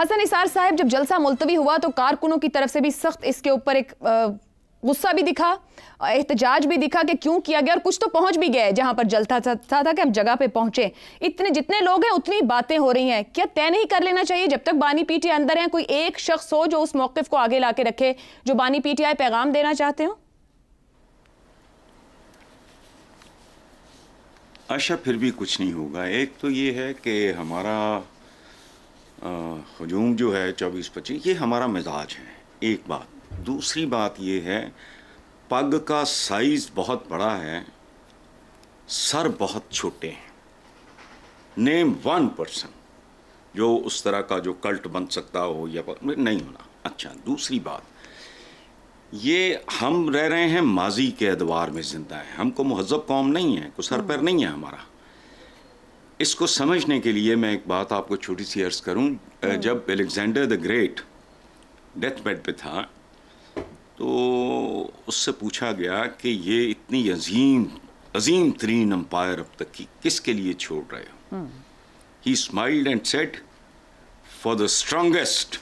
हसन इसार साहब जब जलसा मुलतवी हुआ तो कारकुनों की तरफ से भी सख्त इसके ऊपर एक गुस्सा भी दिखा एहतजाज भी दिखा कि क्यों किया गया और कुछ तो पहुंच भी गए जहां पर जलता था, था, कि हम जगह पे पहुंचे इतने जितने लोग हैं उतनी बातें हो रही हैं क्या तय नहीं कर लेना चाहिए जब तक बानी पीटी अंदर है कोई एक शख्स हो जो उस मौकफ को आगे ला के रखे जो बानी पीटीआई पैगाम देना चाहते हो आशा अच्छा, फिर भी कुछ नहीं होगा एक तो ये है कि हमारा हजूम जो है चौबीस पच्चीस ये हमारा मिजाज है एक बात दूसरी बात ये है पग का साइज़ बहुत बड़ा है सर बहुत छोटे हैं नेम वन पर्सन जो उस तरह का जो कल्ट बन सकता हो या नहीं होना अच्छा दूसरी बात ये हम रह रहे हैं माजी के अदवार में ज़िंदा है हमको महजब कौम नहीं है कुछ सर पैर हम्म। नहीं है हमारा इसको समझने के लिए मैं एक बात आपको छोटी सी अर्ज करूं हाँ। जब Alexander the great death bed पे था तो उससे पूछा गया कि ये इतनी अजीम अजीम तरीन अम्पायर अब तक की किसके लिए छोड़ रहे हो ही smiled and said for the strongest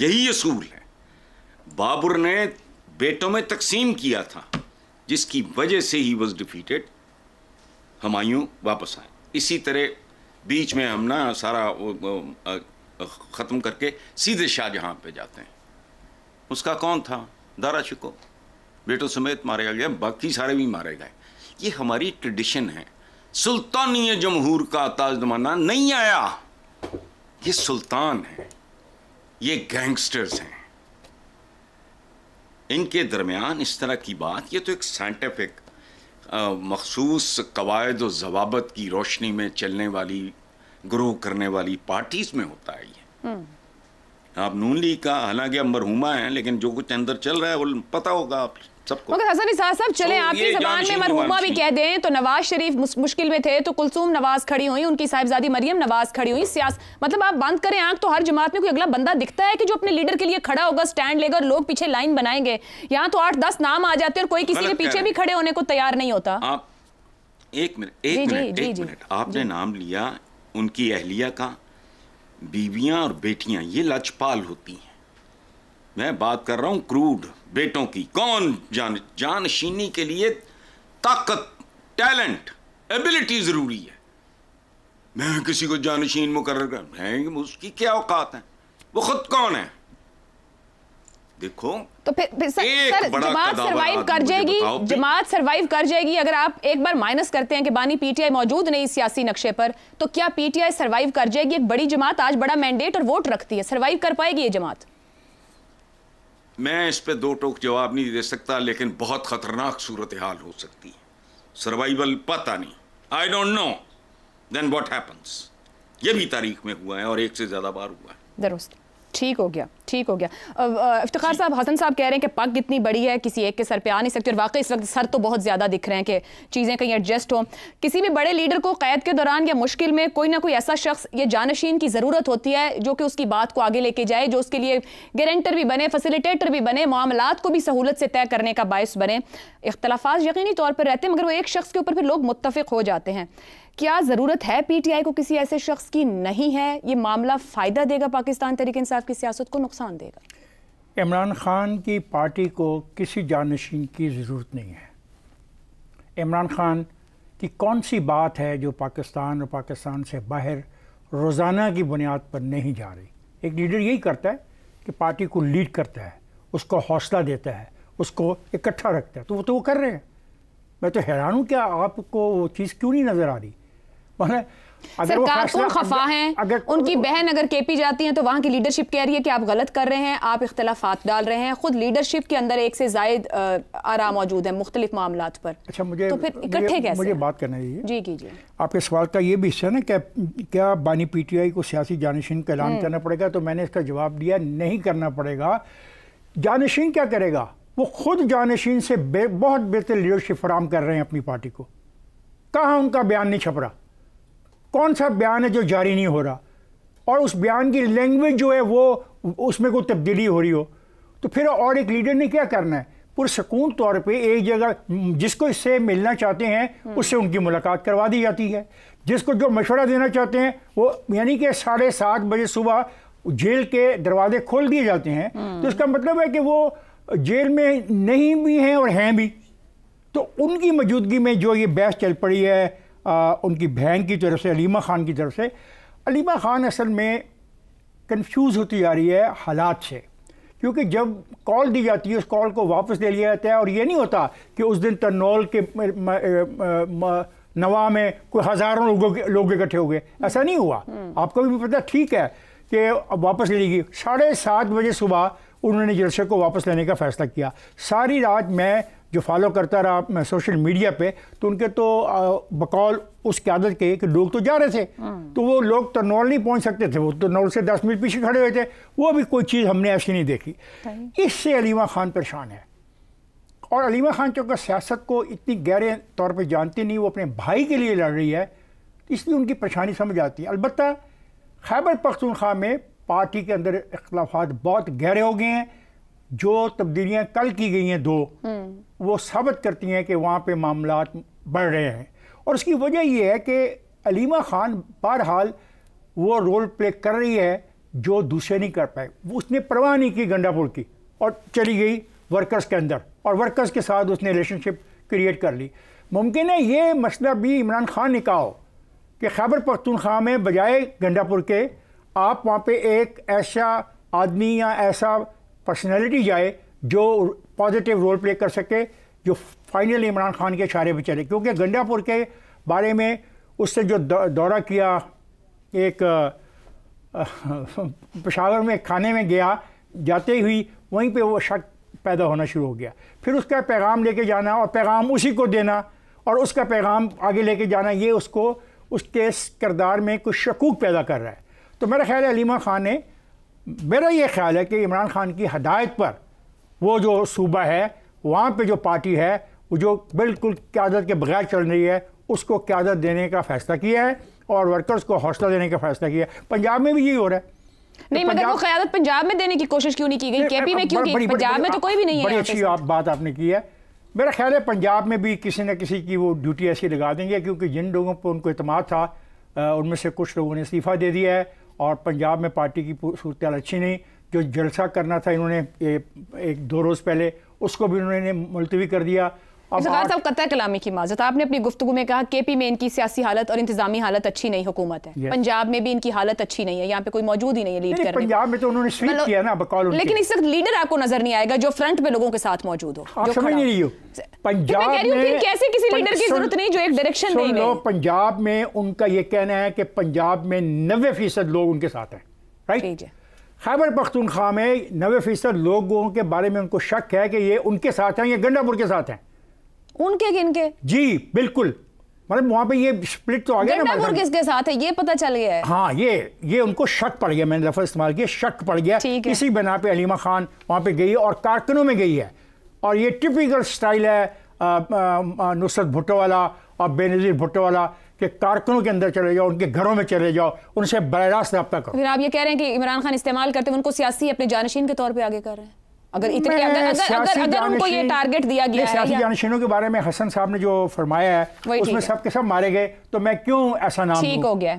यही असूल है बाबर ने बेटों में तकसीम किया था जिसकी वजह से ही वॉज डिफीटेड हमायूं वापस आए इसी तरह बीच में हम ना सारा ख़त्म करके सीधे शाहजहाँ पे जाते हैं उसका कौन था दारा शिको बेटों समेत मारे गए बाकी सारे भी मारे गए ये हमारी ट्रेडिशन है सुल्तानी जमहूर का ताजमाना नहीं आया ये सुल्तान है ये गैंगस्टर्स हैं इनके दरमियान इस तरह की बात ये तो एक साइंटिफिक मखसूस कवायद और जवाबत की रोशनी में चलने वाली ग्रो करने वाली पार्टीज में होता है ये हम्म। आप नून लीग का हालांकि अब मरहुमा हैं लेकिन जो कुछ अंदर चल रहा है वो पता होगा आप मगर हसन साहब चले so, तो आपकी जबान में मरहुमा भी कह दें तो नवाज शरीफ मुश्किल में थे तो कुलसूम नवाज खड़ी हुई उनकी साहिबजादी मरियम नवाज खड़ी हुई सियास मतलब आप बंद करें आंख तो हर जमात में कोई अगला बंदा दिखता है कि जो अपने लीडर के लिए खड़ा होगा स्टैंड लेगा लोग पीछे लाइन बनाएंगे यहाँ तो आठ दस नाम आ जाते हैं और कोई किसी के पीछे भी खड़े होने को तैयार नहीं होता एक मिनट आपने नाम लिया उनकी अहलिया का बीबिया और बेटिया ये लचपाल होती है मैं बात कर रहा हूँ क्रूड बेटों की कौन जान जानशीनी के लिए ताकत टैलेंट एबिलिटी ज़रूरी है मैं किसी को जानशीन मुकर कर मैं उसकी क्या औकात है वो खुद कौन है देखो तो फिर, फिर सर, सर जमात सरवाइव कर जाएगी जमात सरवाइव कर जाएगी अगर आप एक बार माइनस करते हैं कि बानी पीटीआई मौजूद नहीं सियासी नक्शे पर तो क्या पीटीआई सरवाइव कर जाएगी एक बड़ी जमात आज बड़ा मैंडेट और वोट रखती है सरवाइव कर पाएगी ये जमात मैं इस पे दो टोक जवाब नहीं दे सकता लेकिन बहुत खतरनाक सूरत हाल हो सकती है सर्वाइवल पता नहीं I don't know then what happens ये भी तारीख में हुआ है और एक से ज़्यादा बार हुआ है दुरुस्त ठीक हो गया ठीक हो गया इफ्तार साहब हसन साहब कह रहे हैं कि पग इतनी बड़ी है किसी एक के सर पे आ नहीं सकती और वाकई इस वक्त सर तो बहुत ज़्यादा दिख रहे हैं कि चीज़ें कहीं एडजस्ट हों किसी भी बड़े लीडर को कैद के दौरान या मुश्किल में कोई ना कोई ऐसा शख्स या जानशीन की ज़रूरत होती है जो कि उसकी बात को आगे लेके जाए जो उसके लिए गारंटर भी बने फैसिलिटेटर भी बने मामला को भी सहूलत से तय करने का बायस बने इख्तलाफा यकीनी तौर पर रहते हैं मगर वो एक शख्स के ऊपर फिर लोग मुतफ़ हो जाते हैं क्या ज़रूरत है पीटीआई को किसी ऐसे शख्स की नहीं है ये मामला फ़ायदा देगा पाकिस्तान तरीके इंसाफ की सियासत को नुकसान देगा इमरान खान की पार्टी को किसी जानशीन की ज़रूरत नहीं है इमरान खान की कौन सी बात है जो पाकिस्तान और पाकिस्तान से बाहर रोज़ाना की बुनियाद पर नहीं जा रही एक लीडर यही करता है कि पार्टी को लीड करता है उसको हौसला देता है उसको इकट्ठा रखता है तो वो तो वो कर रहे हैं मैं तो हैरान हूँ क्या आपको वो चीज़ क्यों नहीं नज़र आ रही माने सरकार कौन खफा हैं अगर उनकी बहन अगर केपी जाती हैं तो वहाँ की लीडरशिप कह रही है कि आप गलत कर रहे हैं आप इख्तलाफात डाल रहे हैं खुद लीडरशिप के अंदर एक से जायद आरा मौजूद है मुख्तलिफ मामला पर अच्छा मुझे तो फिर इकट्ठे कैसे मुझे बात करना चाहिए जी कीजिए आपके सवाल का ये भी हिस्सा ना क्या क्या बानी पी टी आई को सियासी जानशीन का ऐलान हम्म। करना पड़ेगा तो मैंने इसका जवाब दिया नहीं करना पड़ेगा जानशीन क्या करेगा वो खुद जानशीन से बहुत बेहतर लीडरशिप फराम कर रहे हैं अपनी पार्टी को कहाँ उनका बयान नहीं छपरा कौन सा बयान है जो जारी नहीं हो रहा और उस बयान की लैंग्वेज जो है वो उसमें कोई तब्दीली हो रही हो तो फिर और एक लीडर ने क्या करना है पुरसकून तौर पे एक जगह जिसको इससे मिलना चाहते हैं हम्म। उससे उनकी मुलाकात करवा दी जाती है जिसको जो मशवरा देना चाहते हैं वो यानी कि साढ़े सात बजे सुबह जेल के दरवाजे खोल दिए जाते हैं हम्म। तो इसका मतलब है कि वो जेल में नहीं भी हैं और हैं भी तो उनकी मौजूदगी में जो ये बहस चल पड़ी है आ, उनकी बहन की तरफ से अलीमा ख़ान की तरफ से अलीमा ख़ान असल में कंफ्यूज होती जा रही है हालात से क्योंकि जब कॉल दी जाती है उस कॉल को वापस ले लिया जाता है और ये नहीं होता कि उस दिन तनौल के नवा में कोई हज़ारों लोगों के लोग इकट्ठे हो गए ऐसा नहीं हुआ हम्म। आपको भी पता ठीक है कि वापस ले लीजिए साढ़े सात बजे सुबह उन्होंने जलसे को वापस लेने का फ़ैसला किया सारी रात मैं जो फॉलो करता रहा मैं सोशल मीडिया पे तो उनके तो बकौल उस क्यादत के कि लोग तो जा रहे थे हाँ। तो वो लोग तरनौल तो नहीं पहुंच सकते थे वो तरनौल तो से दस मिनट पीछे खड़े हुए थे वो भी कोई चीज़ हमने ऐसी नहीं देखी इससे अलीमा खान परेशान है और अलीमा खान चूँकि सियासत को इतनी गहरे तौर पर जानती नहीं वो अपने भाई के लिए लड़ रही है इसलिए उनकी परेशानी समझ आती है अलबत्त खैबर पख्तूनख्वा में पार्टी के अंदर अख्लाफा बहुत गहरे हो गए हैं जो तब्दीलियाँ कल की गई हैं दो वो साबित करती हैं कि वहाँ पे मामला बढ़ रहे हैं और उसकी वजह यह है कि अलीमा खान बहरहाल वो रोल प्ले कर रही है जो दूसरे नहीं कर पाए उसने परवाह नहीं की गंडापुर की और चली गई वर्कर्स के अंदर और वर्कर्स के साथ उसने रिलेशनशिप क्रिएट कर ली मुमकिन है ये मसला भी इमरान खान ने कहा हो कि खैबर पख्तनख्वा में बजाय गंडापुर के आप वहाँ पे एक ऐसा आदमी या ऐसा पर्सनैलिटी जाए जो पॉजिटिव रोल प्ले कर सके जो फाइनल इमरान खान के इशारे पर चले क्योंकि गंडापुर के बारे में उससे जो दौरा किया एक पेशावर में खाने में गया जाते हुई वहीं पे वो शक पैदा होना शुरू हो गया फिर उसका पैगाम लेके जाना और पैगाम उसी को देना और उसका पैगाम आगे लेके जाना ये उसको उसके किरदार में कुछ शकूक पैदा कर रहा है तो मेरा ख्याल है अलीमा ख़ान ने मेरा ये ख्याल है कि इमरान खान की हदायत पर वो जो सूबा है वहाँ पे जो पार्टी है वो जो बिल्कुल क्यादत के बगैर चल रही है उसको क्यादत देने का फैसला किया है और वर्कर्स को हौसला देने का फैसला किया है पंजाब में भी यही हो रहा है नहीं मगर मतलब वो क्यादत पंजाब में देने की कोशिश क्यों नहीं की गई केपी में क्यों की पंजाब में तो कोई भी नहीं है बड़ी अच्छी आप बात आपने की है मेरा ख्याल है पंजाब में भी किसी न किसी की वो ड्यूटी ऐसी लगा देंगे क्योंकि जिन लोगों पर उनको अतमाद था उनमें से कुछ लोगों ने इस्तीफ़ा दे दिया है और पंजाब में पार्टी की सूरत अच्छी नहीं जो जलसा करना था इन्होंने एक दो रोज़ पहले उसको भी उन्होंने मुलतवी कर दिया साहब कतर कलामी की माजत आपने अपनी गुफ्तु में कहा के पी में इनकी सियासी हालत और इंतजामी हालत अच्छी नहीं हुकूमत है yes. पंजाब में भी इनकी हालत अच्छी नहीं है यहाँ पे कोई मौजूद ही नहीं है लीड करने पंजाब में तो उन्होंने मतलब किया ना बकौल लेकिन इस वक्त लीडर आपको नजर नहीं आएगा जो फ्रंट पे लोगों के साथ मौजूद हो तो पंजाब कैसे किसी लीडर की जरूरत नहीं जो एक डायरेक्शन नहीं पंजाब में उनका ये कहना है कि पंजाब में नबे फीसद लोग उनके साथ हैं खैबर पख्तूनख्वा में नबे फीसद लोगों के बारे में उनको शक है कि ये उनके साथ हैं या गंडापुर के साथ हैं उनके गिन के जी बिल्कुल मतलब वहां पे ये स्प्लिट तो आ गया ना मतलब किसके साथ है ये पता चल गया है हाँ ये ये उनको शक पड़ गया मैंने लफा इस्तेमाल किया शक पड़ गया इसी बिना पे अलीमा खान वहां पे गई और कारकनों में गई है और ये टिपिकल स्टाइल है नुसरत भुट्टो वाला और बेनज़ीर भुट्टो वाला के कारकनों के अंदर चले जाओ उनके घरों में चले जाओ उनसे बर रास्त करो फिर आप ये कह रहे हैं कि इमरान खान इस्तेमाल करते हुए उनको सियासी अपने जानशीन के तौर पर आगे कर रहे हैं अगर इतने अगर अगर अगर, अगर उनको ये टारगेट दिया गया है जानशीनों के बारे में हसन साहब ने जो फरमाया है उसमें सबके सब मारे गए तो मैं क्यों ऐसा नाम ठीक हो गया